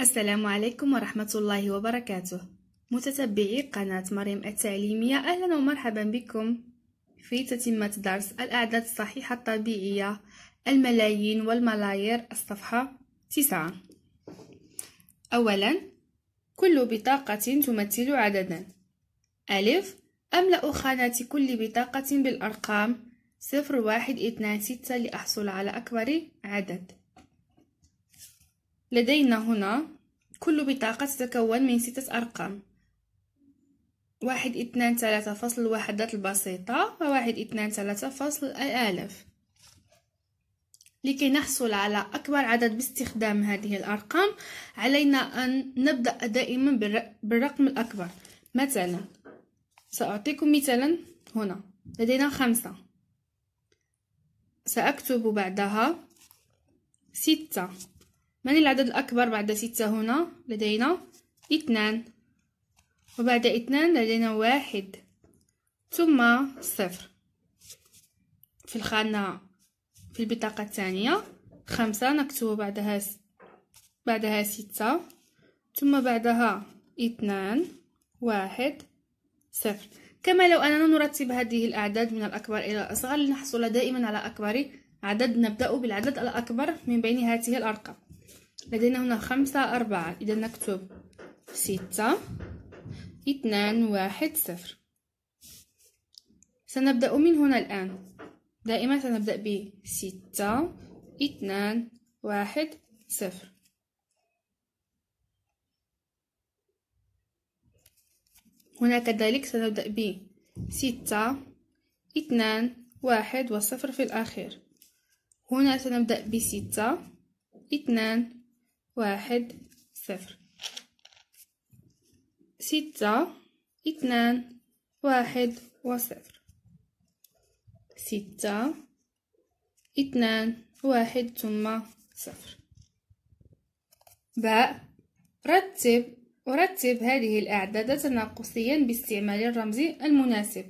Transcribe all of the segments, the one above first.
السلام عليكم ورحمة الله وبركاته متتبعي قناة مريم التعليمية أهلا ومرحبا بكم في تتمة درس الأعداد الصحيحة الطبيعية الملايين والملايير الصفحة 9 أولا كل بطاقة تمثل عددا ألف أملأ خانة كل بطاقة بالأرقام صفر واحد اثنان ستة لأحصل على أكبر عدد لدينا هنا كل بطاقة تتكون من ستة أرقام واحد اثنان ثلاثة فصل الوحدات البسيطة وواحد اثنان ثلاثة فصل الآلاف لكي نحصل على أكبر عدد باستخدام هذه الأرقام علينا أن نبدأ دائما بالرقم الأكبر مثلا سأعطيكم مثلا هنا لدينا خمسة سأكتب بعدها ستة من العدد الأكبر بعد ستة هنا؟ لدينا اثنان وبعد اثنان لدينا واحد ثم صفر في الخانة في البطاقة الثانية خمسة نكتب بعدها س... بعدها ستة ثم بعدها اثنان واحد صفر كما لو أننا نرتب هذه الأعداد من الأكبر إلى الأصغر لنحصل دائما على أكبر عدد نبدأ بالعدد الأكبر من بين هاته الأرقام لدينا هنا خمسة أربعة إذا نكتب ستة اثنان واحد صفر سنبدأ من هنا الآن دائما سنبدأ بستة اثنان واحد صفر هنا كذلك سنبدأ ب ستة اثنان واحد وصفر في الأخير هنا سنبدأ بستة اثنان واحد صفر ستة اثنان واحد وصفر ستة اثنان واحد ثم صفر باء رتب ورتب هذه الأعداد تناقصيا باستعمال الرمز المناسب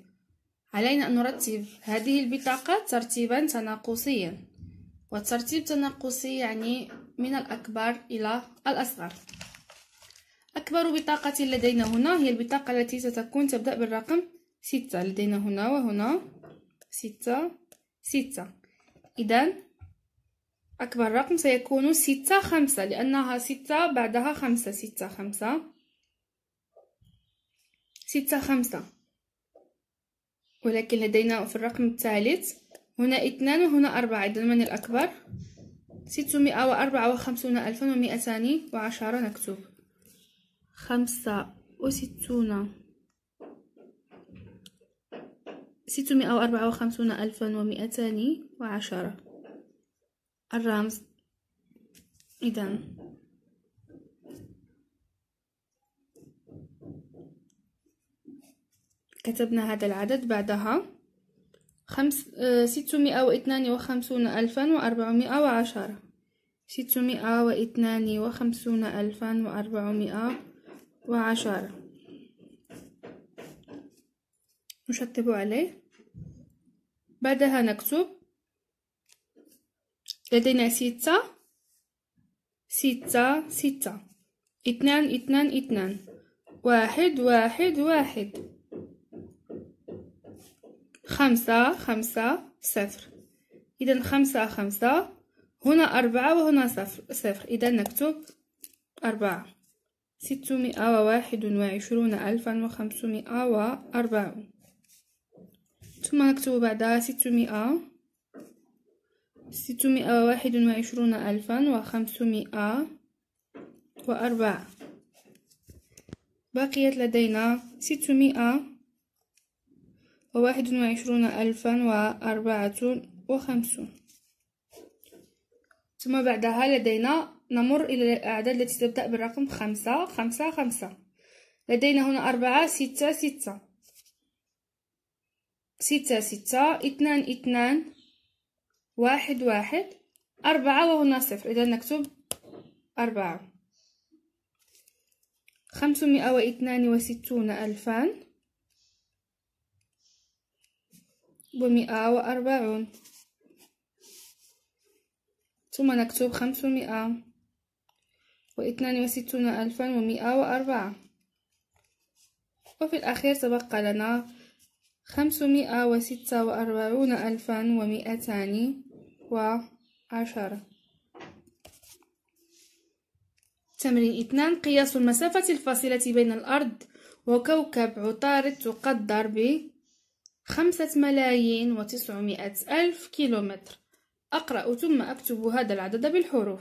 علينا أن نرتب هذه البطاقات ترتيبا تناقصيا والترتيب تناقصي يعني من الأكبر إلى الأصغر أكبر بطاقة لدينا هنا هي البطاقة التي ستكون تبدأ بالرقم ستة لدينا هنا وهنا ستة ستة إذا أكبر رقم سيكون ستة خمسة لأنها ستة بعدها خمسة ستة خمسة ستة خمسة ولكن لدينا في الرقم الثالث هنا اثنان وهنا أربعة إذا من الأكبر ستمائة وأربعة وخمسون ألفا ومئتان وعشرة نكتب خمسة وستون ستمائة وأربعة وخمسون ألفا ومئتان وعشرة الرمز إذا كتبنا هذا العدد بعدها خمس آه، ستمائة واثنان وخمسون ألفا وأربعمائة وعشرة ستمائة واثنان وخمسون ألفا وأربعمائة وعشرة نشطب عليه بعدها نكتب لدينا ستة ستة ستة اثنان اثنان اثنان واحد واحد واحد خمسة خمسة صفر إذا خمسة خمسة هنا أربعة وهنا صفر صفر إذا نكتب أربعة ستمائة وواحد وعشرون ألفا وخمسمائة وأربعون ثم نكتب بعدها ستمائة ستمائة وواحد وعشرون ألفا وخمسمائة وأربعة بقيت لدينا ستمائة وواحد وعشرون ألفا وأربعة وخمسون ثم بعدها لدينا نمر إلى الأعداد التي تبدأ بالرقم خمسة خمسة خمسة لدينا هنا أربعة ستة ستة ستة ستة اثنان اثنان واحد واحد أربعة وهنا صفر إذا نكتب أربعة خمسمائة واثنان وستون ألفان ومئة وأربعون ثم نكتب خمسمائة واثنان وستون ألفا ومئة وأربعة وفي الأخير تبقى لنا خمسمائة وستة وأربعون ألفا ومئتان وعشرة تمرين اثنان قياس المسافة الفاصلة بين الأرض وكوكب عطارد تقدر ب خمسة ملايين وتسعمائة ألف كيلومتر أقرأ ثم أكتب هذا العدد بالحروف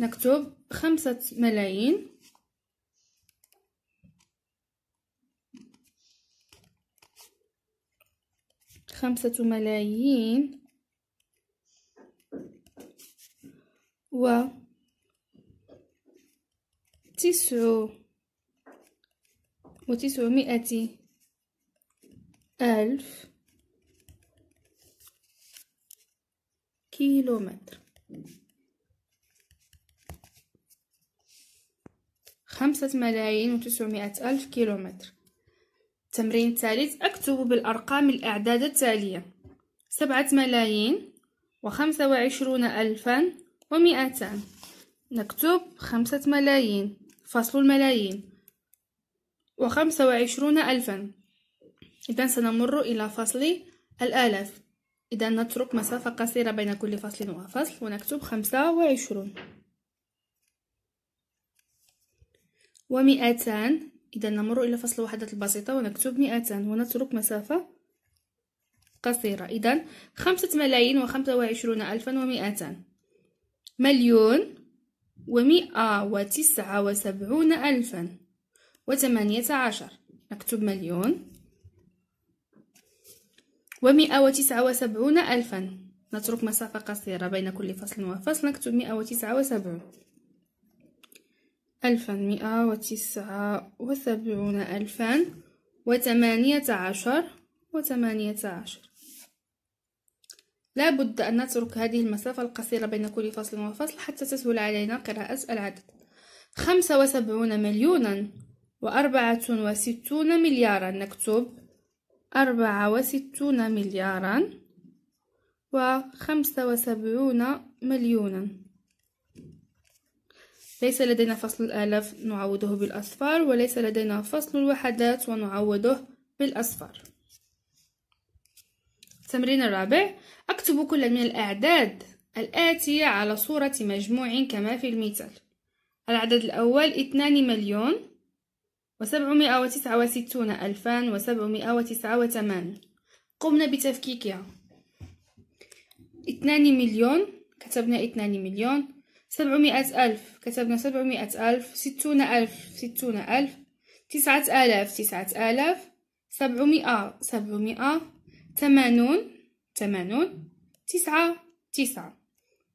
نكتب خمسة ملايين خمسة ملايين و تسعمائة وتسعمائة ألف كيلومتر خمسة ملايين وتسعمائة ألف كيلومتر التمرين الثالث أكتب بالأرقام الأعداد التالية سبعة ملايين وخمسة وعشرون ألفا ومئتان نكتب خمسة ملايين فصل الملايين وخمسة وعشرون ألفا إذا سنمر إلى فصل الآلاف إذا نترك مسافة قصيرة بين كل فصل وفصل ونكتب خمسة وعشرون ومئتان إذا نمر إلى فصل الوحدات البسيطة ونكتب مئتان ونترك مسافة قصيرة إذا خمسة ملايين وخمسة وعشرون ألفا ومئتان مليون ومئة وتسعة وسبعون ألفا وثمانية عشر نكتب مليون ومئة وتسعة وسبعون ألفا نترك مسافة قصيرة بين كل فصل وفصل نكتب مئة وتسعة وسبعون ألفا مئة وتسعة وسبعون ألفا وثمانية عشر وثمانية عشر لا بد أن نترك هذه المسافة القصيرة بين كل فصل وفصل حتى تسهل علينا قراءة العدد خمسة وسبعون مليونا وأربعة وستون مليارا نكتب أربعة وستون مليارا وخمسة وسبعون مليونا ليس لدينا فصل الآلاف نعوضه بالأصفار وليس لدينا فصل الوحدات ونعوضه بالأصفار التمرين الرابع أكتب كل من الأعداد الآتية على صورة مجموع كما في المثال العدد الأول اثنان مليون وسبعمائة وتسعة وستون ألفان وسبعمائة وتسعة وثمان قمنا بتفكيكها اثنان مليون كتبنا اثنان مليون سبعمائة ألف كتبنا سبعمائة ألف ستون ألف ستون ألف تسعة آلاف تسعة آلاف سبعمائة سبعمائة ثمانون ثمانون تسعة تسعة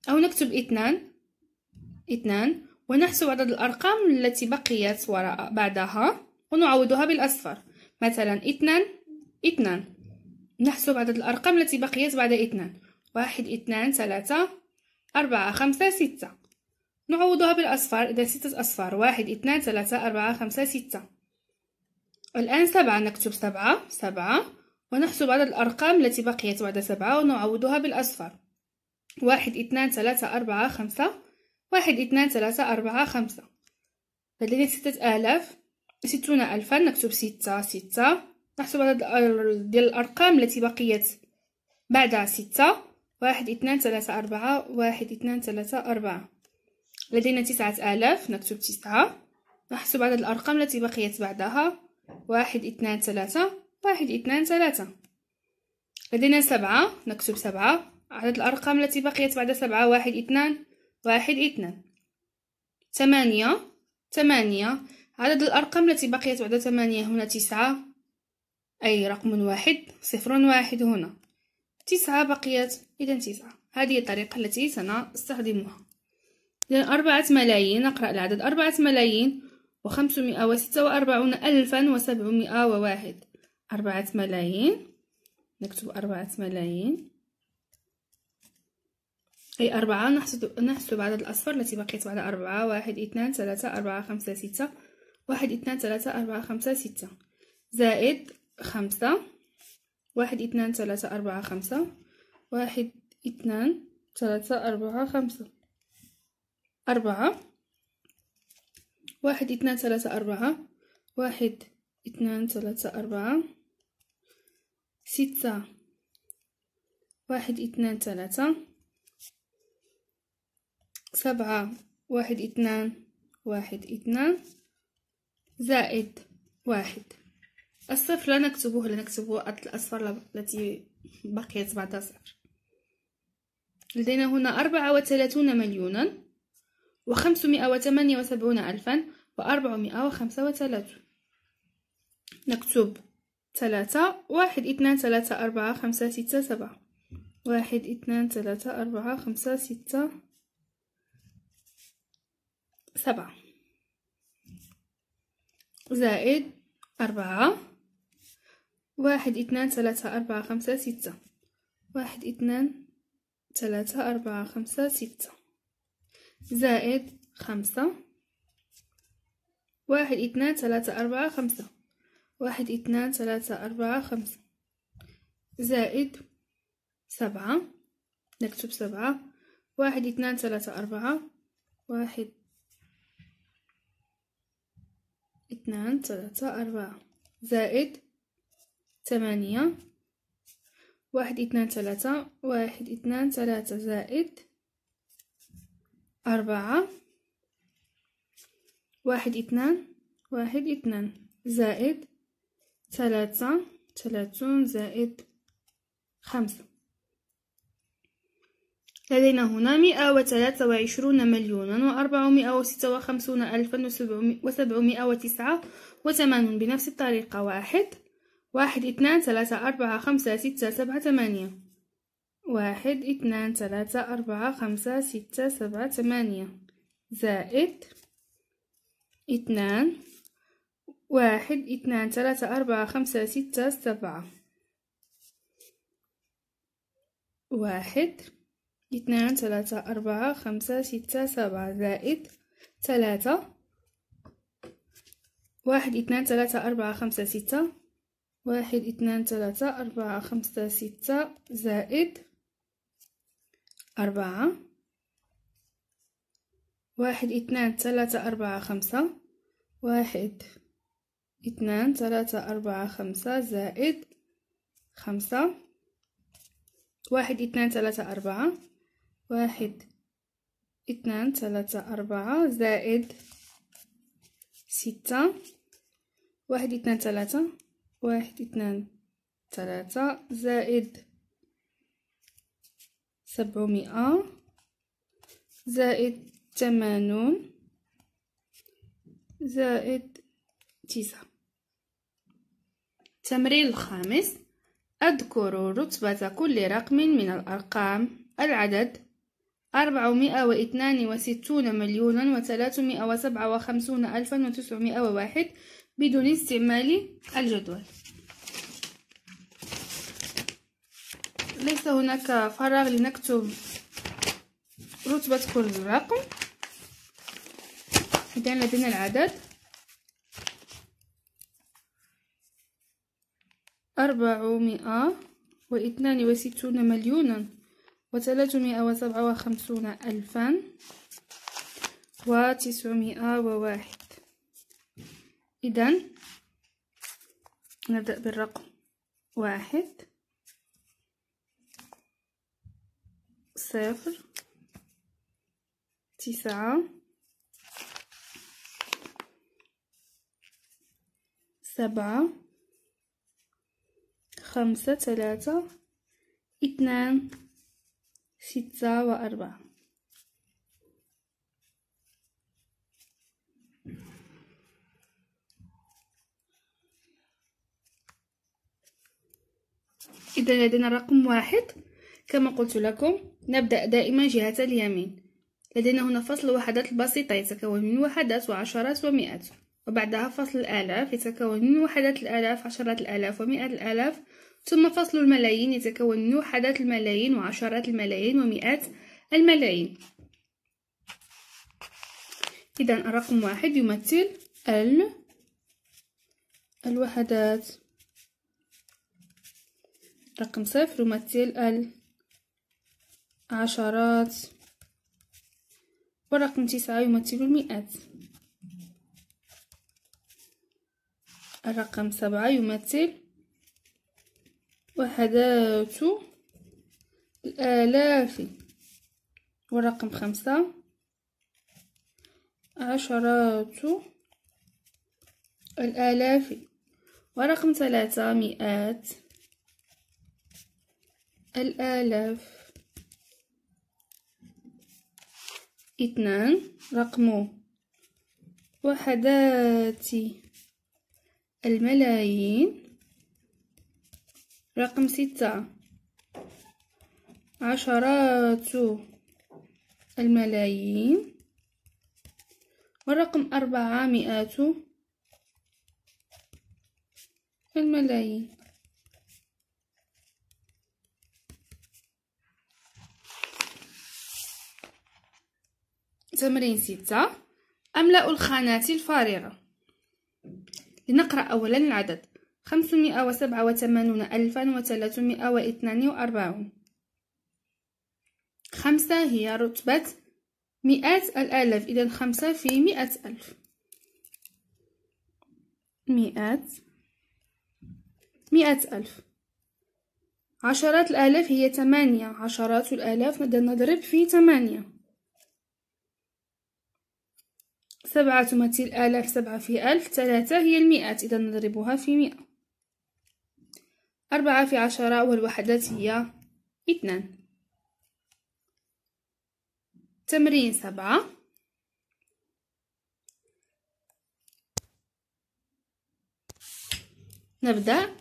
أو نكتب اثنان اثنان ونحسب عدد الأرقام التي بقيت وراء بعدها ونعوضها بالأصفر مثلا اثنان اثنان نحسب عدد الأرقام التي بقيت بعد اثنان واحد اثنان ثلاثة أربعة خمسة ستة نعوضها بالأصفر إذا ستة أصفار واحد اثنان ثلاثة أربعة خمسة ستة الآن سبعة نكتب سبعة سبعة ونحسب عدد الأرقام التي بقيت بعد سبعة ونعوضها بالأصفر واحد اثنان ثلاثة أربعة خمسة واحد اثنان ثلاثة أربعة خمسة فلدينا ستة آلاف ستون ألفا نكتب ستة ستة نحسب عدد ديال الأرقام التي بقيت بعد ستة واحد اثنان ثلاثة أربعة واحد اثنان ثلاثة أربعة لدينا تسعة آلاف نكتب تسعة نحسب عدد الأرقام التي بقيت بعدها واحد اثنان ثلاثة واحد اثنان ثلاثة لدينا سبعة نكتب سبعة عدد الأرقام التي بقيت بعد سبعة واحد اثنان واحد اثنان ثمانية ثمانية عدد الأرقام التي بقيت بعد ثمانية هنا تسعة أي رقم واحد صفر واحد هنا تسعة بقيت إذا تسعة هذه الطريقة التي سنستخدمها إذا أربعة ملايين نقرأ العدد أربعة ملايين وخمسمائة وستة وأربعون ألفا وسبعمائة وواحد أربعة ملايين نكتب أربعة ملايين أي أربعة نحسب, نحسب عدد الأصفار التي بقيت بعد أربعة واحد اثنان ثلاثة أربعة خمسة ستة واحد اثنان ثلاثة أربعة خمسة ستة زائد خمسة واحد اثنان ثلاثة أربعة خمسة واحد اثنان ثلاثة أربعة خمسة أربعة واحد اثنان ثلاثة أربعة واحد اثنان ثلاثة أربعة ستة واحد اثنان ثلاثة سبعة واحد اثنان واحد اثنان زائد واحد الصفر لا نكتبه لا نكتبه الأصفار التي بقيت بعد صفر لدينا هنا أربعة وثلاثون مليونا وخمسمائة وثمانية وسبعون ألفا وأربعمائة وخمسة وثلاثون نكتب ثلاثة واحد اثنان ثلاثة أربعة خمسة ستة سبعة واحد اثنان ثلاثة أربعة خمسة ستة سبعة زائد أربعة واحد اثنان ثلاثة أربعة خمسة ستة واحد اثنان ثلاثة أربعة خمسة ستة زائد خمسة واحد اثنان ثلاثة أربعة خمسة واحد اثنان ثلاثة أربعة خمسة زائد سبعة نكتب سبعة واحد اثنان ثلاثة أربعة واحد اثنان ثلاثة أربعة زائد ثمانية واحد اثنان ثلاثة واحد اثنان ثلاثة زائد أربعة واحد اثنان واحد اثنان زائد ثلاثة ثلاثون زائد خمسة لدينا هنا مئة وثلاثة وعشرون مليونا وأربعمائة وستة وخمسون ألفا وسبعمائة وتسعة وثمانون بنفس الطريقة واحد واحد اثنان ثلاثة أربعة خمسة ستة سبعة ثمانية واحد اثنان ثلاثة أربعة خمسة ستة سبعة ثمانية زائد اثنان واحد اثنان ثلاثة أربعة خمسة ستة سبعة واحد اثنان ثلاثة أربعة خمسة ستة سبعة زائد ثلاثة واحد اثنان ثلاثة أربعة خمسة ستة واحد اثنان ثلاثة أربعة خمسة ستة زائد أربعة واحد اثنان ثلاثة أربعة خمسة واحد اثنان ثلاثة أربعة خمسة زائد خمسة واحد اثنان ثلاثة أربعة واحد اثنان ثلاثة أربعة زائد ستة واحد اثنان ثلاثة واحد اثنان ثلاثة زائد سبعمائة زائد ثمانون زائد تسعة التمرين الخامس أذكر رتبة كل رقم من الأرقام العدد أربعمائة واثنان وستون مليونا وثلاثمائة وسبعة وخمسون ألفا وتسعمائة وواحد بدون استعمال الجدول ليس هناك فراغ لنكتب رتبة كل رقم إذا لدينا العدد أربعمائة واثنان وستون مليونا وثلاثمائة وسبعة وخمسون ألفا وتسعمائة وواحد إذا نبدأ بالرقم واحد صفر تسعة سبعة خمسة ثلاثة اثنان ستة وأربعة إذا لدينا رقم واحد كما قلت لكم نبدأ دائما جهة اليمين لدينا هنا فصل الوحدات البسيطة يتكون من وحدات وعشرات ومئات وبعدها فصل الآلاف يتكون من وحدات الآلاف عشرات الآلاف ومئات الآلاف ثم فصل الملايين يتكون من وحدات الملايين وعشرات الملايين ومئات الملايين إذا الرقم واحد يمثل ال الوحدات رقم صفر يمثل العشرات ورقم تسعة يمثل المئات الرقم سبعة يمثل وحدات الآلاف ورقم خمسة عشرات الآلاف ورقم ثلاثة مئات الآلاف اثنان رقم وحدات الملايين رقم ستة عشرات الملايين والرقم أربعة مئات الملايين تمرين ستة أملأ الخانات الفارغة لنقرأ أولا العدد خمسمائة وسبعة وثمانون ألفا وثلاثمائة واثنان وأربعون خمسة هي رتبة مئات الآلاف إذا خمسة في مئة ألف مئات مئة ألف عشرات الآلاف هي ثمانية عشرات الآلاف نضرب في ثمانية سبعة تمثل آلاف سبعة في ألف ثلاثة هي المئات إذا نضربها في مئة أربعة في عشرة والوحدات هي اثنان تمرين سبعة نبدأ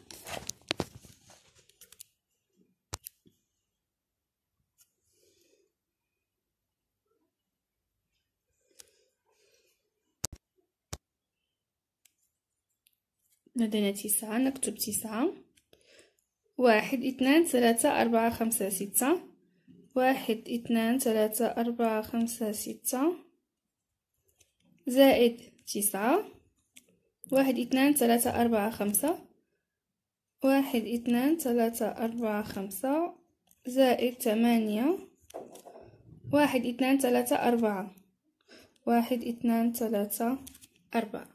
لدينا تسعة نكتب تسعة واحد اثنان ثلاثة أربعة خمسة ستة واحد اثنان ثلاثة أربعة خمسة ستة زائد تسعة واحد اثنان ثلاثة أربعة خمسة واحد اثنان ثلاثة أربعة خمسة زائد ثمانية واحد اثنان ثلاثة أربعة واحد اثنان ثلاثة أربعة